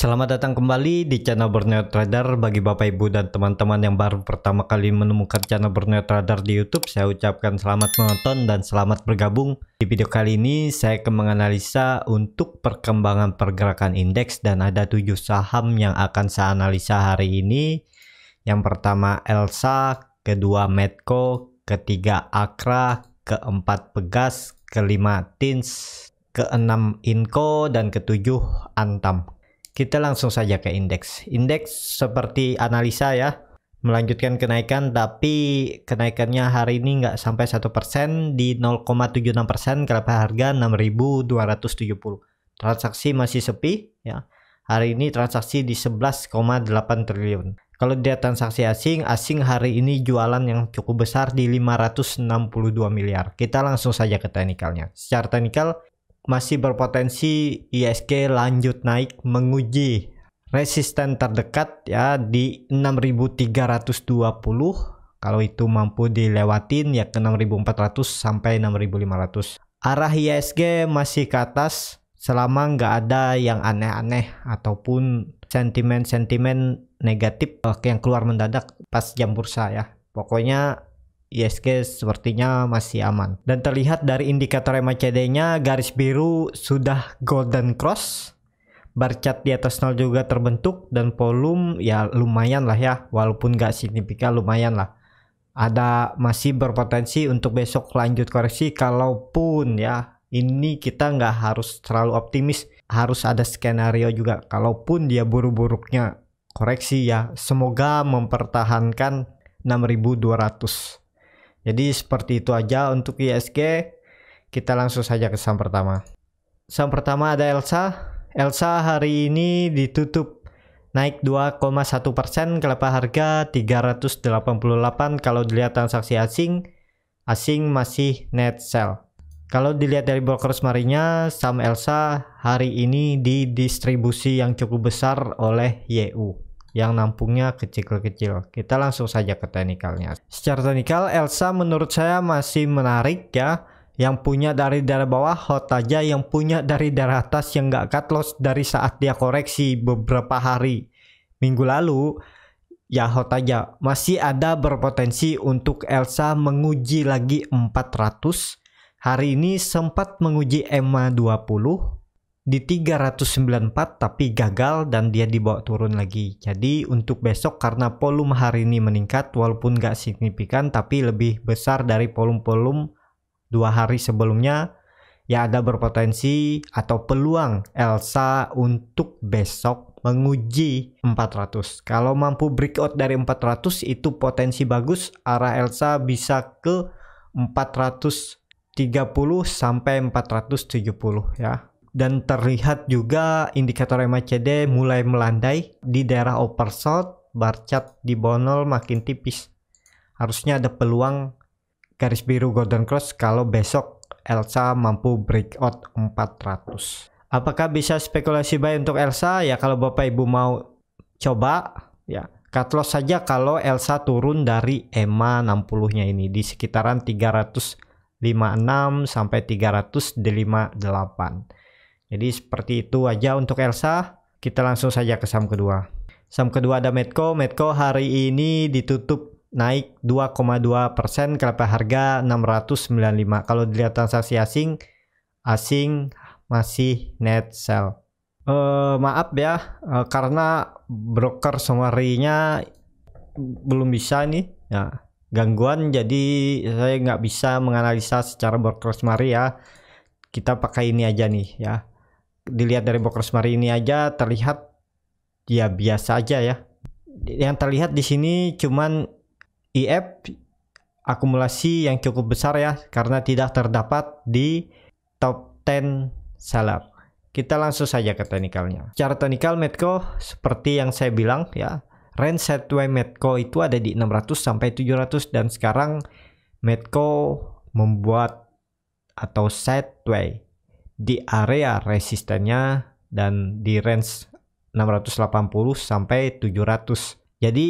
Selamat datang kembali di channel Borneo Trader bagi Bapak Ibu dan teman-teman yang baru pertama kali menemukan channel Borneo Trader di YouTube saya ucapkan selamat menonton dan selamat bergabung di video kali ini saya akan menganalisa untuk perkembangan pergerakan indeks dan ada tujuh saham yang akan saya analisa hari ini yang pertama Elsa kedua Medco ketiga Akra keempat Pegas kelima Tins keenam Inco dan ketujuh Antam kita langsung saja ke indeks. Indeks seperti analisa ya, melanjutkan kenaikan tapi kenaikannya hari ini nggak sampai 1% di 0,76% persen. kenapa harga 6.270. Transaksi masih sepi ya. Hari ini transaksi di 11,8 triliun. Kalau dia transaksi asing, asing hari ini jualan yang cukup besar di 562 miliar. Kita langsung saja ke teknikalnya. Secara teknikal, masih berpotensi ISG lanjut naik menguji resisten terdekat ya di 6320 kalau itu mampu dilewatin ya ke 6400 sampai 6500 arah ISG masih ke atas selama nggak ada yang aneh-aneh ataupun sentimen-sentimen negatif eh, yang keluar mendadak pas jam bursa ya pokoknya ISG sepertinya masih aman. Dan terlihat dari indikator MACD-nya garis biru sudah golden cross. Bar chart di atas nol juga terbentuk dan volume ya lumayan lah ya walaupun gak signifikan lumayan lah. Ada masih berpotensi untuk besok lanjut koreksi kalaupun ya ini kita nggak harus terlalu optimis harus ada skenario juga kalaupun dia buruk-buruknya koreksi ya semoga mempertahankan 6200 jadi seperti itu aja untuk ISG. Kita langsung saja ke saham pertama. Saham pertama ada Elsa. Elsa hari ini ditutup naik 2,1 persen kelapa harga 388 kalau dilihat transaksi asing asing masih net sell kalau dilihat dari broker semarinya saham Elsa hari ini didistribusi yang cukup besar oleh YU yang nampungnya kecil-kecil. Kita langsung saja ke teknikalnya. Secara teknikal Elsa menurut saya masih menarik ya. Yang punya dari darah bawah hot aja, yang punya dari darah atas yang nggak cut loss dari saat dia koreksi beberapa hari minggu lalu. Ya hot aja, masih ada berpotensi untuk Elsa menguji lagi 400. Hari ini sempat menguji EMA 20, di 394 tapi gagal dan dia dibawa turun lagi. Jadi untuk besok karena volume hari ini meningkat walaupun gak signifikan tapi lebih besar dari volume-volume dua hari sebelumnya ya ada berpotensi atau peluang Elsa untuk besok menguji 400. Kalau mampu breakout dari 400 itu potensi bagus arah Elsa bisa ke 430 sampai 470 ya dan terlihat juga indikator MACD mulai melandai di daerah oversold, bar chart di bawah makin tipis. Harusnya ada peluang garis biru golden cross kalau besok Elsa mampu breakout 400. Apakah bisa spekulasi buy untuk Elsa? Ya kalau Bapak Ibu mau coba ya cut loss saja kalau Elsa turun dari EMA 60-nya ini di sekitaran 356 sampai 358. Jadi seperti itu aja untuk Elsa. Kita langsung saja ke saham kedua. Saham kedua ada Medco. Medco hari ini ditutup naik 2,2 persen harga 695. Kalau dilihat transaksi asing, asing masih net sell. Uh, maaf ya, uh, karena broker summary-nya belum bisa nih. Ya, gangguan jadi saya nggak bisa menganalisa secara broker summary ya. Kita pakai ini aja nih ya dilihat dari Bokros Mari ini aja terlihat ya biasa aja ya. Yang terlihat di sini cuman IF akumulasi yang cukup besar ya karena tidak terdapat di top 10 salap. Kita langsung saja ke teknikalnya. Cara teknikal Medco seperti yang saya bilang ya, range sideway Medco itu ada di 600 sampai 700 dan sekarang Medco membuat atau sideway di area resistennya dan di range 680 sampai 700. Jadi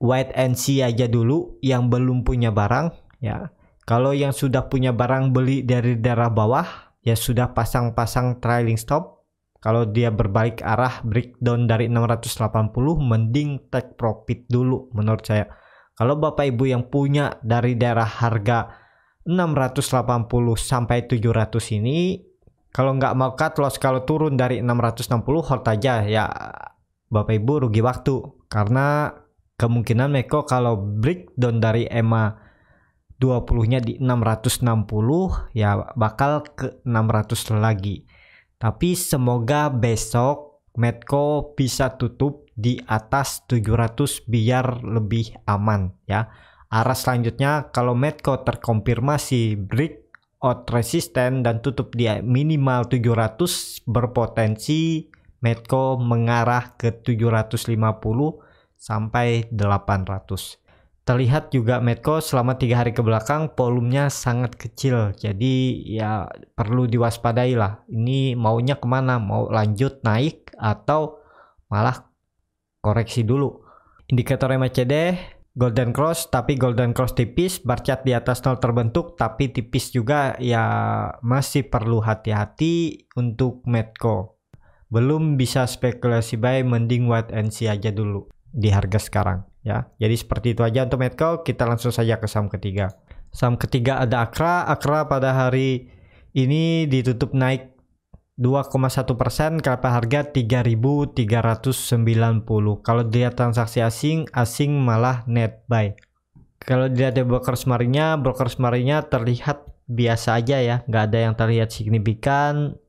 wait and see aja dulu yang belum punya barang ya. Kalau yang sudah punya barang beli dari daerah bawah ya sudah pasang-pasang trailing stop. Kalau dia berbalik arah breakdown dari 680 mending take profit dulu menurut saya. Kalau Bapak Ibu yang punya dari daerah harga 680 sampai 700 ini kalau nggak mau cut loss kalau turun dari 660 hold aja ya Bapak Ibu rugi waktu karena kemungkinan Meko kalau break down dari EMA 20 nya di 660 ya bakal ke 600 lagi tapi semoga besok Medco bisa tutup di atas 700 biar lebih aman ya arah selanjutnya kalau Medco terkonfirmasi break out resisten dan tutup di minimal 700 berpotensi Medco mengarah ke 750 sampai 800. Terlihat juga Medco selama tiga hari ke belakang volumenya sangat kecil. Jadi ya perlu diwaspadai lah. Ini maunya kemana? Mau lanjut naik atau malah koreksi dulu. Indikator MACD golden cross tapi golden cross tipis bar di atas nol terbentuk tapi tipis juga ya masih perlu hati-hati untuk Medco belum bisa spekulasi buy mending wait and see aja dulu di harga sekarang ya jadi seperti itu aja untuk Medco kita langsung saja ke saham ketiga saham ketiga ada Akra Akra pada hari ini ditutup naik 2,1 persen kenapa harga 3.390 kalau dilihat transaksi asing asing malah net buy kalau dilihat di broker semarinya broker semarinya terlihat biasa aja ya nggak ada yang terlihat signifikan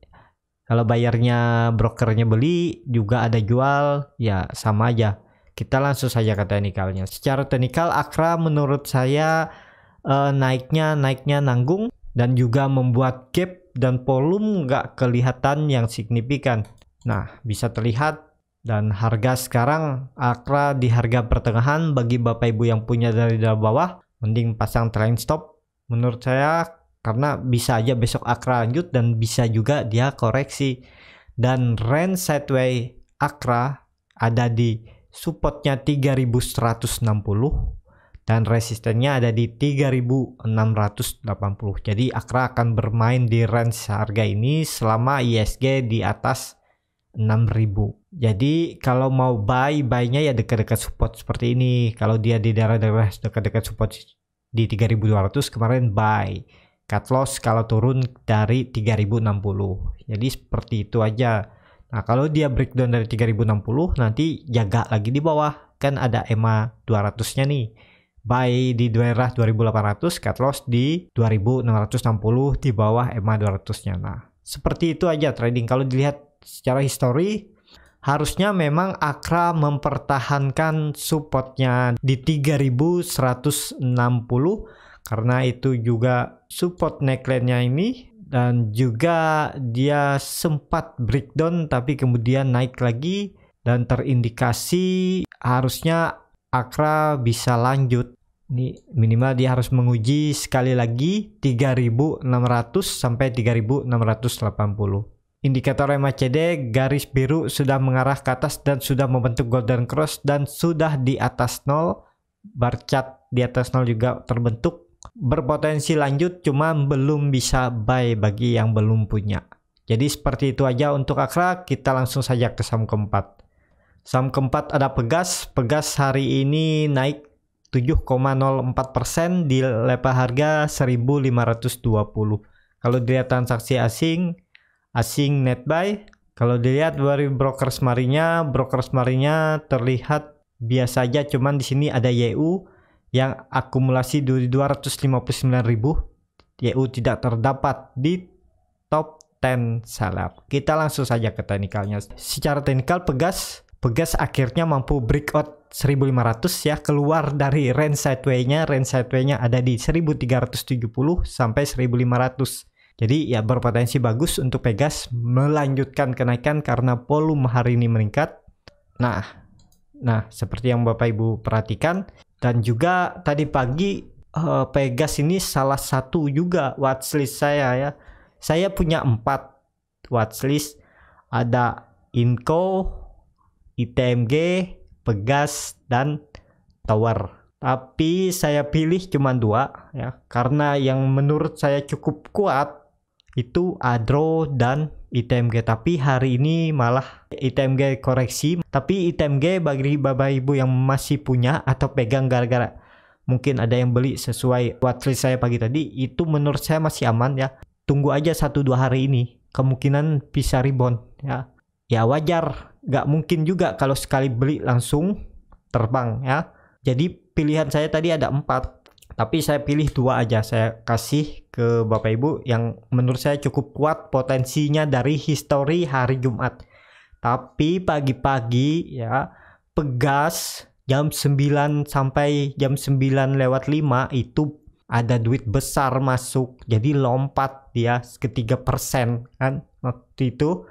kalau bayarnya brokernya beli juga ada jual ya sama aja kita langsung saja ke teknikalnya secara teknikal Akra menurut saya eh, naiknya naiknya nanggung dan juga membuat gap dan volume nggak kelihatan yang signifikan. Nah, bisa terlihat dan harga sekarang Akra di harga pertengahan bagi Bapak Ibu yang punya dari dalam bawah mending pasang trend stop menurut saya karena bisa aja besok Akra lanjut dan bisa juga dia koreksi dan range sideways Akra ada di supportnya 3160 dan resistennya ada di 3680 jadi Akra akan bermain di range harga ini selama ISG di atas 6000 jadi kalau mau buy buy-nya ya dekat-dekat support seperti ini kalau dia di daerah-daerah dekat-dekat support di 3200 kemarin buy cut loss kalau turun dari 3060 jadi seperti itu aja nah kalau dia breakdown dari 3060 nanti jaga lagi di bawah kan ada EMA 200 nya nih buy di daerah 2800 cut loss di 2660 di bawah EMA 200 nya nah seperti itu aja trading kalau dilihat secara histori harusnya memang Akra mempertahankan supportnya di 3160 karena itu juga support neckline-nya ini dan juga dia sempat breakdown tapi kemudian naik lagi dan terindikasi harusnya Akra bisa lanjut. Ini minimal dia harus menguji sekali lagi 3600 sampai 3680. Indikator MACD garis biru sudah mengarah ke atas dan sudah membentuk golden cross dan sudah di atas 0. Bar chart di atas 0 juga terbentuk. Berpotensi lanjut cuma belum bisa buy bagi yang belum punya. Jadi seperti itu aja untuk Akra, kita langsung saja ke saham keempat. Saham keempat ada Pegas. Pegas hari ini naik 7,04% di level harga 1520. Kalau dilihat transaksi asing, asing net buy. Kalau dilihat dari broker semarinya, broker semarinya terlihat biasa saja, cuman di sini ada YU yang akumulasi 259.000. YU tidak terdapat di top 10 seller. Kita langsung saja ke teknikalnya. Secara teknikal Pegas Pegas akhirnya mampu breakout 1500 ya keluar dari range sideway-nya. Range sideway-nya ada di 1370 sampai 1500. Jadi ya berpotensi bagus untuk Pegas melanjutkan kenaikan karena volume hari ini meningkat. Nah, nah seperti yang Bapak Ibu perhatikan dan juga tadi pagi eh, Pegas ini salah satu juga watchlist saya ya. Saya punya 4 watchlist ada Inco, ITMG, Pegas, dan Tower. Tapi saya pilih cuma dua ya, karena yang menurut saya cukup kuat itu Adro dan ITMG. Tapi hari ini malah ITMG koreksi. Tapi ITMG bagi bapak ibu yang masih punya atau pegang gara-gara mungkin ada yang beli sesuai watchlist saya pagi tadi itu menurut saya masih aman ya tunggu aja satu dua hari ini kemungkinan bisa rebound ya ya wajar nggak mungkin juga kalau sekali beli langsung terbang ya. Jadi pilihan saya tadi ada empat, tapi saya pilih dua aja. Saya kasih ke Bapak Ibu yang menurut saya cukup kuat potensinya dari histori hari Jumat. Tapi pagi-pagi ya pegas jam 9 sampai jam 9 lewat 5 itu ada duit besar masuk jadi lompat dia ya, ke persen kan waktu itu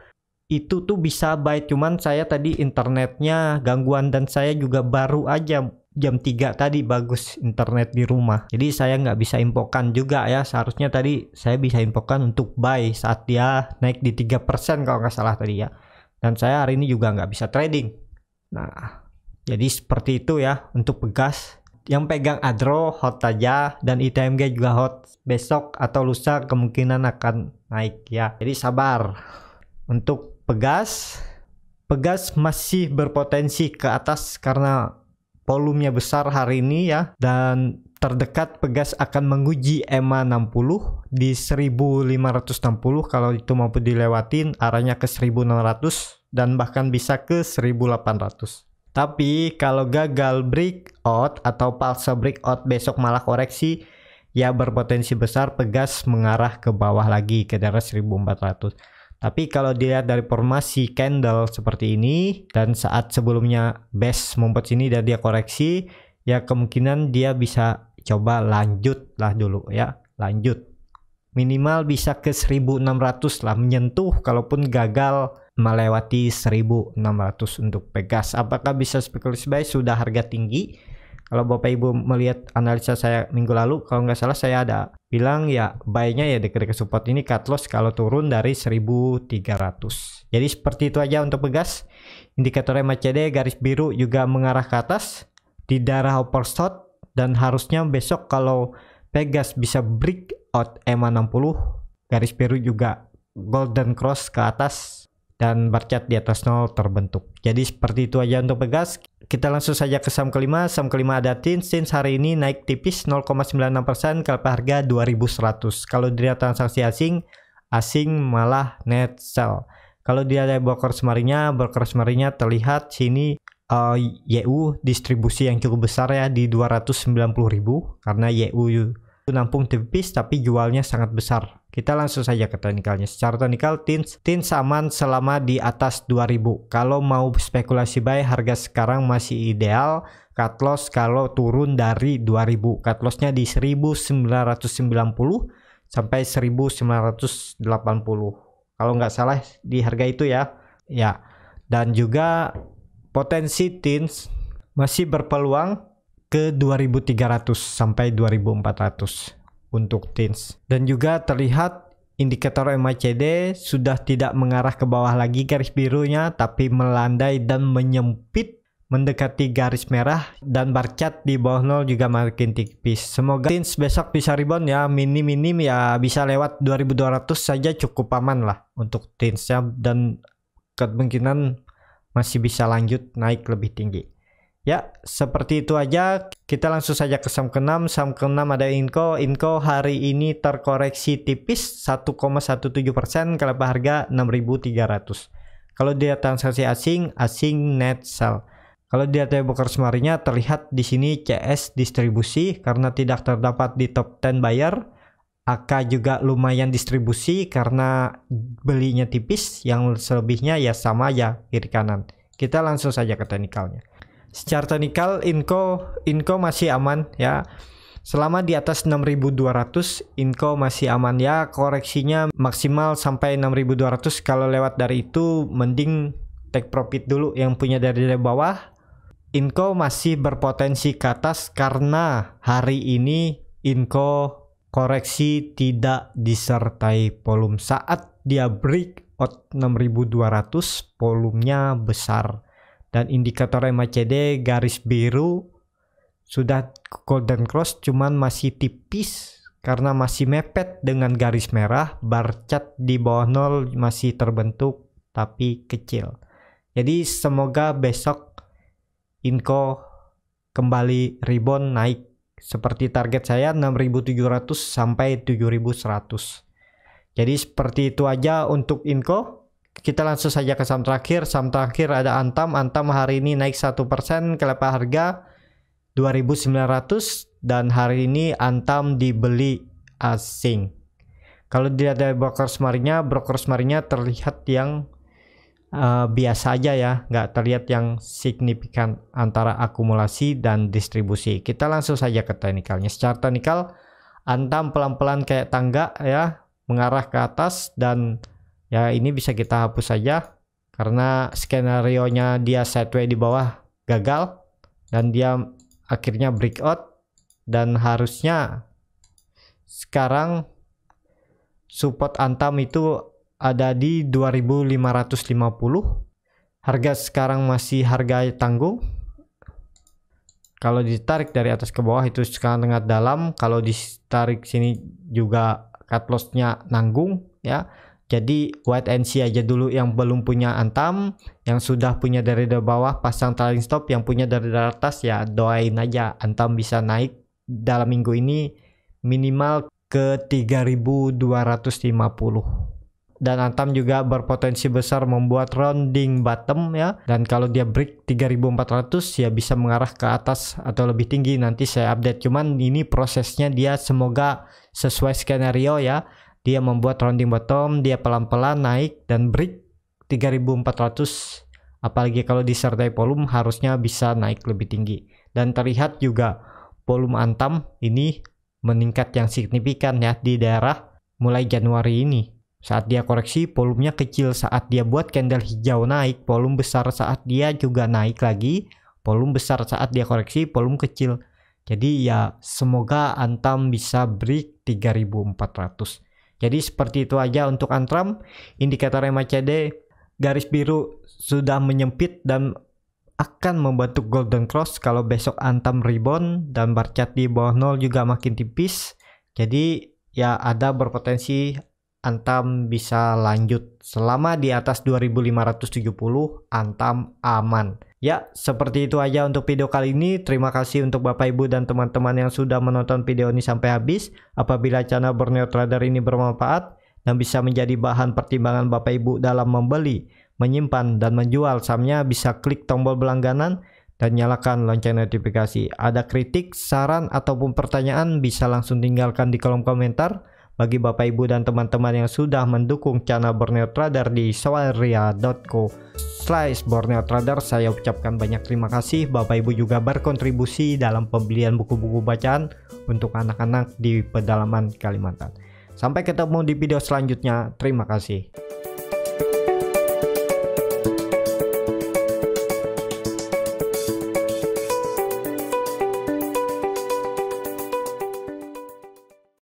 itu tuh bisa baik cuman saya tadi internetnya gangguan dan saya juga baru aja jam 3 tadi bagus internet di rumah jadi saya nggak bisa impokan juga ya seharusnya tadi saya bisa impokan untuk buy saat dia naik di 3% kalau nggak salah tadi ya dan saya hari ini juga nggak bisa trading nah jadi seperti itu ya untuk pegas yang pegang adro hot aja dan ITMG juga hot besok atau lusa kemungkinan akan naik ya jadi sabar untuk pegas pegas masih berpotensi ke atas karena volumenya besar hari ini ya dan terdekat pegas akan menguji EMA 60 di 1560 kalau itu mampu dilewatin arahnya ke 1600 dan bahkan bisa ke 1800 tapi kalau gagal breakout atau palsa breakout besok malah koreksi ya berpotensi besar pegas mengarah ke bawah lagi ke daerah 1400 tapi kalau dilihat dari formasi candle seperti ini dan saat sebelumnya base mumpet sini dan dia koreksi, ya kemungkinan dia bisa coba lanjut lah dulu ya, lanjut. Minimal bisa ke 1600 lah menyentuh kalaupun gagal melewati 1600 untuk Pegas. Apakah bisa spekulasi buy sudah harga tinggi? Kalau Bapak Ibu melihat analisa saya minggu lalu, kalau nggak salah saya ada bilang ya baiknya ya dekat-dekat support ini cut loss kalau turun dari 1300. Jadi seperti itu aja untuk pegas. Indikator MACD garis biru juga mengarah ke atas di daerah overshot dan harusnya besok kalau Pegas bisa break out EMA 60 garis biru juga golden cross ke atas dan bar chart di atas nol terbentuk. Jadi seperti itu aja untuk Pegas. Kita langsung saja ke saham kelima. Saham kelima ada Tins. Tins hari ini naik tipis 0,96% ke harga 2100. Kalau dilihat transaksi asing, asing malah net sell. Kalau dilihat broker semarinya, broker semarinya terlihat sini uh, eh, YU distribusi yang cukup besar ya di 290.000 karena YU penampung tipis tapi jualnya sangat besar. Kita langsung saja ke teknikalnya. Secara teknikal tins tins aman selama di atas 2000. Kalau mau spekulasi buy harga sekarang masih ideal. Cut loss kalau turun dari 2000. Cut lossnya di 1990 sampai 1980. Kalau nggak salah di harga itu ya. Ya. Dan juga potensi tins masih berpeluang ke 2300 sampai 2400 untuk teens. Dan juga terlihat indikator MACD sudah tidak mengarah ke bawah lagi garis birunya tapi melandai dan menyempit mendekati garis merah dan bar chart di bawah nol juga makin tipis. Semoga teens besok bisa rebound ya minim-minim ya bisa lewat 2200 saja cukup aman lah untuk teens dan kemungkinan masih bisa lanjut naik lebih tinggi. Ya, seperti itu aja. Kita langsung saja ke saham ke Saham ke ada Inco. Inco hari ini terkoreksi tipis 1,17% ke level harga 6.300. Kalau dia transaksi asing, asing net sell. Kalau dia dari broker semarinya terlihat di sini CS distribusi karena tidak terdapat di top 10 buyer. AK juga lumayan distribusi karena belinya tipis, yang selebihnya ya sama aja kiri kanan. Kita langsung saja ke teknikalnya secara teknikal inko inko masih aman ya selama di atas 6200 inko masih aman ya koreksinya maksimal sampai 6200 kalau lewat dari itu mending take profit dulu yang punya dari bawah inko masih berpotensi ke atas karena hari ini inko koreksi tidak disertai volume saat dia break out 6200 volumenya besar dan indikator MACD garis biru sudah golden cross cuman masih tipis karena masih mepet dengan garis merah bar chart di bawah nol masih terbentuk tapi kecil jadi semoga besok inko kembali rebound naik seperti target saya 6700 sampai 7100 jadi seperti itu aja untuk inko. Kita langsung saja ke saham terakhir. Saham terakhir ada Antam. Antam hari ini naik 1% kelepa harga 2900 dan hari ini Antam dibeli asing. Kalau dilihat dari broker semarinya, broker semarinya terlihat yang uh, biasa aja ya, nggak terlihat yang signifikan antara akumulasi dan distribusi. Kita langsung saja ke teknikalnya. Secara teknikal, Antam pelan-pelan kayak tangga ya, mengarah ke atas dan ya ini bisa kita hapus saja karena skenario nya dia sideway di bawah gagal dan dia akhirnya breakout dan harusnya sekarang support antam itu ada di 2550 harga sekarang masih harga tangguh kalau ditarik dari atas ke bawah itu sekarang tengah dalam kalau ditarik sini juga cut loss nya nanggung ya jadi wait and see aja dulu yang belum punya antam, yang sudah punya dari bawah pasang trailing stop, yang punya dari atas ya doain aja antam bisa naik dalam minggu ini minimal ke 3250. Dan antam juga berpotensi besar membuat rounding bottom ya. Dan kalau dia break 3400 ya bisa mengarah ke atas atau lebih tinggi nanti saya update. Cuman ini prosesnya dia semoga sesuai skenario ya dia membuat rounding bottom dia pelan-pelan naik dan break 3400 apalagi kalau disertai volume harusnya bisa naik lebih tinggi dan terlihat juga volume antam ini meningkat yang signifikan ya di daerah mulai Januari ini saat dia koreksi volumenya kecil saat dia buat candle hijau naik volume besar saat dia juga naik lagi volume besar saat dia koreksi volume kecil jadi ya semoga antam bisa break 3400 jadi seperti itu aja untuk Antram, indikator MACD garis biru sudah menyempit dan akan membentuk golden cross kalau besok Antam rebound dan bar di bawah nol juga makin tipis. Jadi ya ada berpotensi Antam bisa lanjut. Selama di atas 2570, Antam aman. Ya, seperti itu aja untuk video kali ini. Terima kasih untuk Bapak Ibu dan teman-teman yang sudah menonton video ini sampai habis. Apabila channel Borneo Trader ini bermanfaat dan bisa menjadi bahan pertimbangan Bapak Ibu dalam membeli, menyimpan, dan menjual sahamnya, bisa klik tombol berlangganan dan nyalakan lonceng notifikasi. Ada kritik, saran, ataupun pertanyaan bisa langsung tinggalkan di kolom komentar bagi Bapak Ibu dan teman-teman yang sudah mendukung channel Borneo Trader di soalria.co slice Borneo Trader saya ucapkan banyak terima kasih Bapak Ibu juga berkontribusi dalam pembelian buku-buku bacaan untuk anak-anak di pedalaman Kalimantan sampai ketemu di video selanjutnya terima kasih